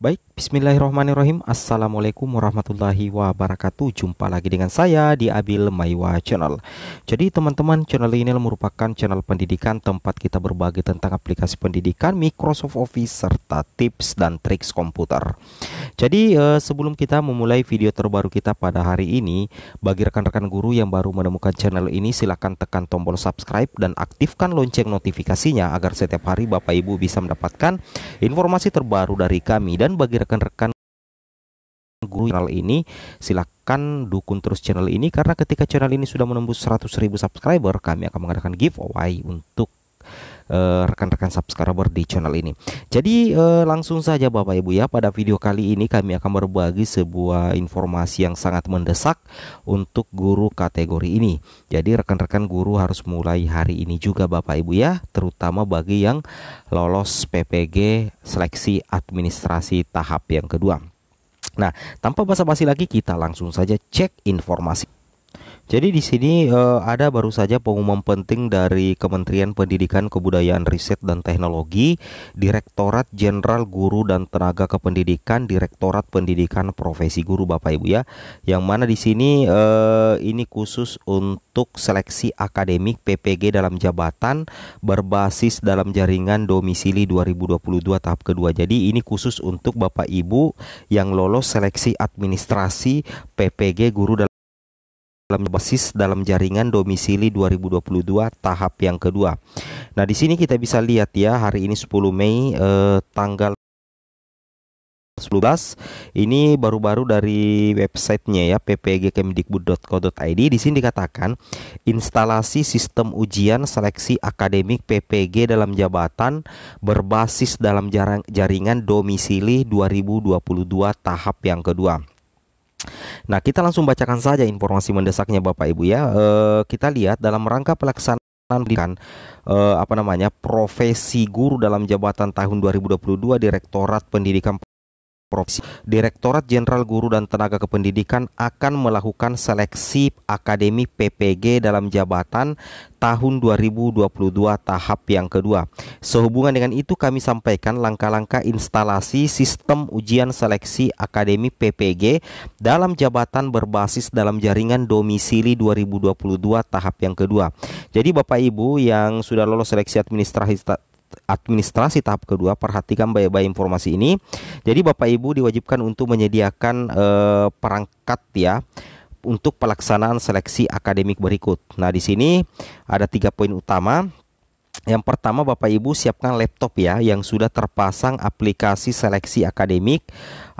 Baik, bismillahirrahmanirrahim. Assalamualaikum warahmatullahi wabarakatuh. Jumpa lagi dengan saya di Abil Maiwa Channel. Jadi teman-teman, channel ini merupakan channel pendidikan tempat kita berbagi tentang aplikasi pendidikan Microsoft Office serta tips dan triks komputer. Jadi eh, sebelum kita memulai video terbaru kita pada hari ini, bagi rekan-rekan guru yang baru menemukan channel ini silahkan tekan tombol subscribe dan aktifkan lonceng notifikasinya agar setiap hari Bapak Ibu bisa mendapatkan informasi terbaru dari kami dan dan bagi rekan-rekan guru channel ini silahkan dukung terus channel ini karena ketika channel ini sudah menembus 100.000 subscriber kami akan mengadakan giveaway untuk Eh, rekan-rekan uh, subscriber di channel ini. Jadi uh, langsung saja Bapak Ibu ya pada video kali ini kami akan berbagi sebuah informasi yang sangat mendesak untuk guru kategori ini. Jadi rekan-rekan guru harus mulai hari ini juga Bapak Ibu ya terutama bagi yang lolos PPG seleksi administrasi tahap yang kedua. Nah, tanpa basa-basi lagi kita langsung saja cek informasi jadi di sini uh, ada baru saja pengumuman penting dari Kementerian Pendidikan Kebudayaan Riset dan Teknologi, Direktorat Jenderal Guru dan Tenaga Kependidikan, Direktorat Pendidikan Profesi Guru Bapak Ibu ya. Yang mana di sini uh, ini khusus untuk seleksi akademik PPG dalam jabatan berbasis dalam jaringan domisili 2022 tahap kedua. Jadi ini khusus untuk Bapak Ibu yang lolos seleksi administrasi PPG guru dalam dalam basis dalam jaringan domisili 2022 tahap yang kedua. Nah, di sini kita bisa lihat ya hari ini 10 Mei eh, tanggal 11 ini baru-baru dari websitenya ya ppgkemdikbud.co.id di sini dikatakan instalasi sistem ujian seleksi akademik PPG dalam jabatan berbasis dalam jaringan domisili 2022 tahap yang kedua. Nah, kita langsung bacakan saja informasi mendesaknya Bapak Ibu ya. E, kita lihat dalam rangka pelaksanaan pendidikan e, apa namanya? profesi guru dalam jabatan tahun 2022 Direktorat Pendidikan Provinsi. Direktorat Jenderal Guru dan Tenaga Kependidikan akan melakukan seleksi akademi PPG dalam jabatan tahun 2022 tahap yang kedua. Sehubungan dengan itu kami sampaikan langkah-langkah instalasi sistem ujian seleksi akademi PPG dalam jabatan berbasis dalam jaringan domisili 2022 tahap yang kedua. Jadi Bapak Ibu yang sudah lolos seleksi administrasi administrasi tahap kedua perhatikan baik-baik informasi ini. Jadi Bapak Ibu diwajibkan untuk menyediakan eh, perangkat ya untuk pelaksanaan seleksi akademik berikut. Nah, di sini ada tiga poin utama. Yang pertama Bapak Ibu siapkan laptop ya yang sudah terpasang aplikasi seleksi akademik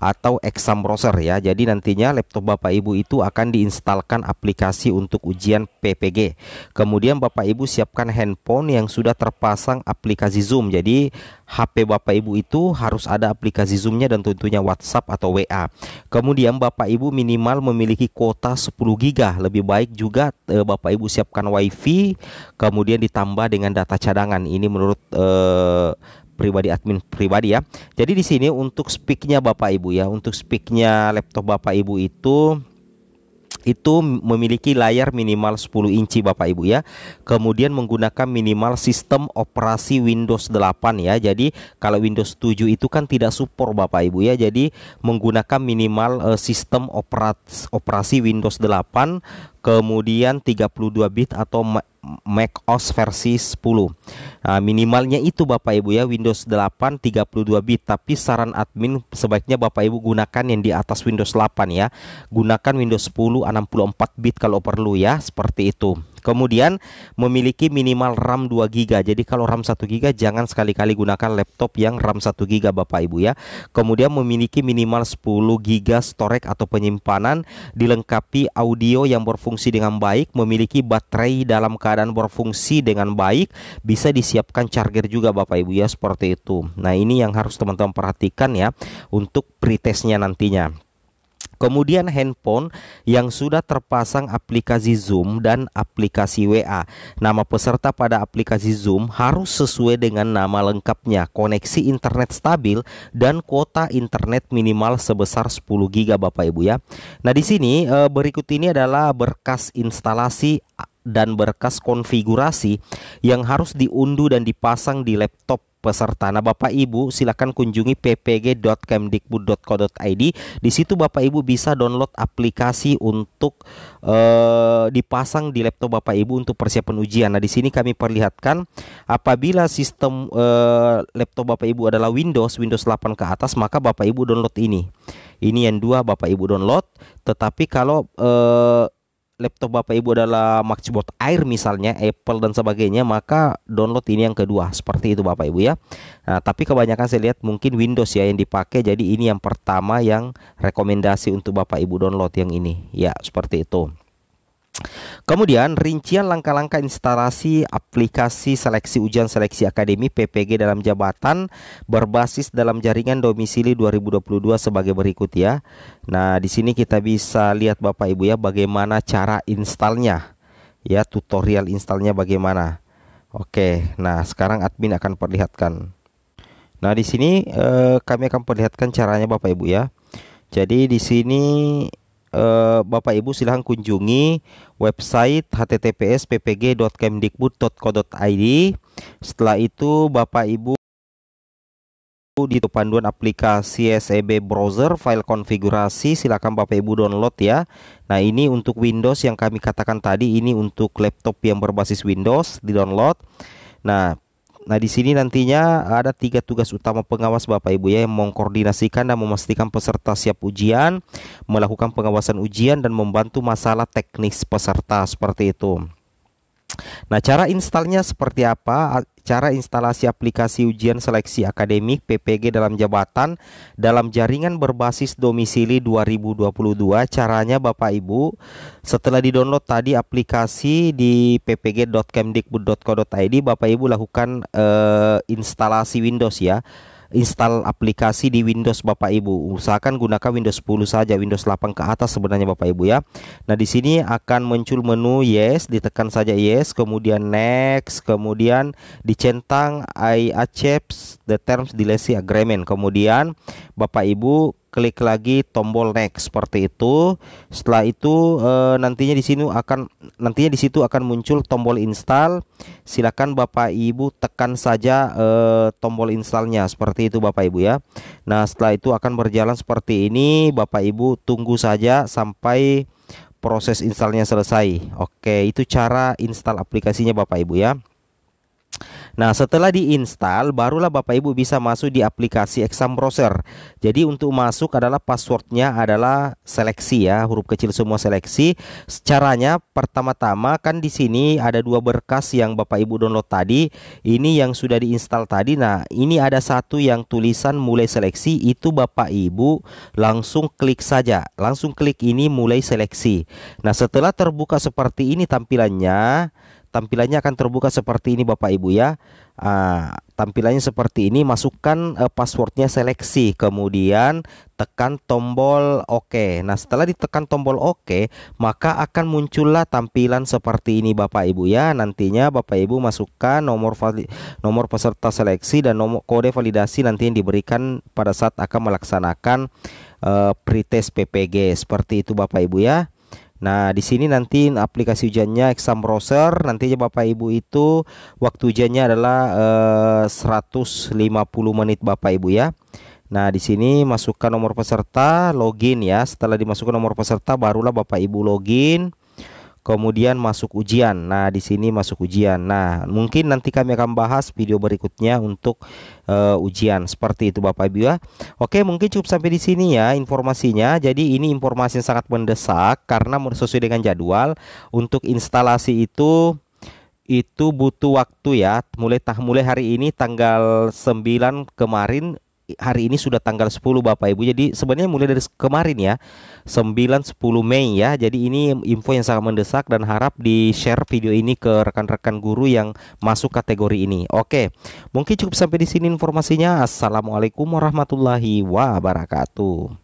atau exam browser ya. Jadi nantinya laptop Bapak Ibu itu akan diinstalkan aplikasi untuk ujian PPG. Kemudian Bapak Ibu siapkan handphone yang sudah terpasang aplikasi Zoom. Jadi HP Bapak Ibu itu harus ada aplikasi zoomnya dan tentunya WhatsApp atau WA. Kemudian Bapak Ibu minimal memiliki kuota 10 GB. Lebih baik juga e, Bapak Ibu siapkan WiFi kemudian ditambah dengan data cadangan. Ini menurut e, pribadi admin pribadi ya. Jadi di sini untuk speaknya Bapak Ibu ya, untuk speaknya laptop Bapak Ibu itu itu memiliki layar minimal 10 inci Bapak Ibu ya. Kemudian menggunakan minimal sistem operasi Windows 8 ya. Jadi kalau Windows 7 itu kan tidak support Bapak Ibu ya. Jadi menggunakan minimal uh, sistem operasi operasi Windows 8 kemudian 32 bit atau Mac OS versi 10. Nah, minimalnya itu Bapak Ibu ya Windows 8 32 bit, tapi saran admin sebaiknya Bapak Ibu gunakan yang di atas Windows 8 ya. Gunakan Windows 10 64 bit kalau perlu ya, seperti itu. Kemudian memiliki minimal RAM 2 GB. Jadi kalau RAM 1 GB jangan sekali-kali gunakan laptop yang RAM 1 GB Bapak Ibu ya. Kemudian memiliki minimal 10 GB storage atau penyimpanan, dilengkapi audio yang berfungsi dengan baik, memiliki baterai dalam keadaan keadaan berfungsi dengan baik bisa disiapkan charger juga Bapak Ibu ya seperti itu nah ini yang harus teman-teman perhatikan ya untuk pretestnya nantinya Kemudian handphone yang sudah terpasang aplikasi Zoom dan aplikasi WA. Nama peserta pada aplikasi Zoom harus sesuai dengan nama lengkapnya, koneksi internet stabil dan kuota internet minimal sebesar 10 GB Bapak Ibu ya. Nah, di sini eh, berikut ini adalah berkas instalasi dan berkas konfigurasi yang harus diunduh dan dipasang di laptop peserta. Nah, Bapak Ibu silakan kunjungi ppg.kemdikbud.co.id. Di situ Bapak Ibu bisa download aplikasi untuk eh, dipasang di laptop Bapak Ibu untuk persiapan ujian. Nah, di sini kami perlihatkan apabila sistem eh, laptop Bapak Ibu adalah Windows, Windows 8 ke atas, maka Bapak Ibu download ini. Ini yang dua Bapak Ibu download, tetapi kalau eh, laptop Bapak Ibu adalah MacBook Air misalnya Apple dan sebagainya maka download ini yang kedua seperti itu Bapak Ibu ya nah, tapi kebanyakan saya lihat mungkin Windows ya yang dipakai jadi ini yang pertama yang rekomendasi untuk Bapak Ibu download yang ini ya seperti itu Kemudian rincian langkah-langkah instalasi aplikasi seleksi ujian seleksi akademi PPG dalam jabatan berbasis dalam jaringan domisili 2022 sebagai berikut ya. Nah, di sini kita bisa lihat Bapak Ibu ya bagaimana cara installnya. Ya, tutorial installnya bagaimana. Oke, nah sekarang admin akan perlihatkan. Nah, di sini eh, kami akan perlihatkan caranya Bapak Ibu ya. Jadi di sini Eh, Bapak Ibu silahkan kunjungi website https ppg.kemdikbud.co.id. Setelah itu Bapak Ibu di panduan aplikasi SEB browser file konfigurasi silakan Bapak Ibu download ya. Nah, ini untuk Windows yang kami katakan tadi ini untuk laptop yang berbasis Windows di-download. Nah, Nah, di sini nantinya ada tiga tugas utama pengawas Bapak Ibu ya yang mengkoordinasikan dan memastikan peserta siap ujian, melakukan pengawasan ujian dan membantu masalah teknis peserta seperti itu. Nah, cara installnya seperti apa? Cara instalasi aplikasi ujian seleksi akademik PPG dalam jabatan dalam jaringan berbasis domisili 2022. Caranya Bapak Ibu, setelah di-download tadi aplikasi di ppg.kemdikbud.co.id, Bapak Ibu lakukan uh, instalasi Windows ya install aplikasi di Windows Bapak Ibu. Usahakan gunakan Windows 10 saja, Windows 8 ke atas sebenarnya Bapak Ibu ya. Nah, di sini akan muncul menu yes, ditekan saja yes, kemudian next, kemudian dicentang I accept the terms delay agreement. Kemudian Bapak Ibu klik lagi tombol next seperti itu. Setelah itu e, nantinya di sini akan nantinya di situ akan muncul tombol install. Silakan Bapak Ibu tekan saja e, tombol installnya seperti itu Bapak Ibu ya. Nah, setelah itu akan berjalan seperti ini. Bapak Ibu tunggu saja sampai proses installnya selesai. Oke, itu cara install aplikasinya Bapak Ibu ya. Nah, setelah diinstal, barulah Bapak Ibu bisa masuk di aplikasi exam browser. Jadi untuk masuk adalah passwordnya adalah seleksi ya, huruf kecil semua seleksi. Caranya pertama-tama kan di sini ada dua berkas yang Bapak Ibu download tadi. Ini yang sudah diinstal tadi. Nah, ini ada satu yang tulisan mulai seleksi itu Bapak Ibu langsung klik saja. Langsung klik ini mulai seleksi. Nah, setelah terbuka seperti ini tampilannya, tampilannya akan terbuka seperti ini Bapak Ibu ya. Uh, tampilannya seperti ini, masukkan uh, passwordnya seleksi, kemudian tekan tombol OK. Nah setelah ditekan tombol OK, maka akan muncullah tampilan seperti ini Bapak Ibu ya. Nantinya Bapak Ibu masukkan nomor nomor peserta seleksi dan nomor kode validasi nanti yang diberikan pada saat akan melaksanakan uh, pretest PPG. Seperti itu Bapak Ibu ya. Nah, di sini nanti aplikasi hujannya exam browser nantinya Bapak Ibu itu waktu hujannya adalah eh, 150 menit Bapak Ibu ya. Nah, di sini masukkan nomor peserta, login ya. Setelah dimasukkan nomor peserta barulah Bapak Ibu login kemudian masuk ujian. Nah, di sini masuk ujian. Nah, mungkin nanti kami akan bahas video berikutnya untuk uh, ujian. Seperti itu Bapak Ibu ya. Oke, mungkin cukup sampai di sini ya informasinya. Jadi ini informasi yang sangat mendesak karena sesuai dengan jadwal untuk instalasi itu itu butuh waktu ya. Mulai tah mulai hari ini tanggal 9 kemarin hari ini sudah tanggal 10 Bapak Ibu. Jadi sebenarnya mulai dari kemarin ya. 9 10 Mei ya. Jadi ini info yang sangat mendesak dan harap di-share video ini ke rekan-rekan guru yang masuk kategori ini. Oke. Mungkin cukup sampai di sini informasinya. Assalamualaikum warahmatullahi wabarakatuh.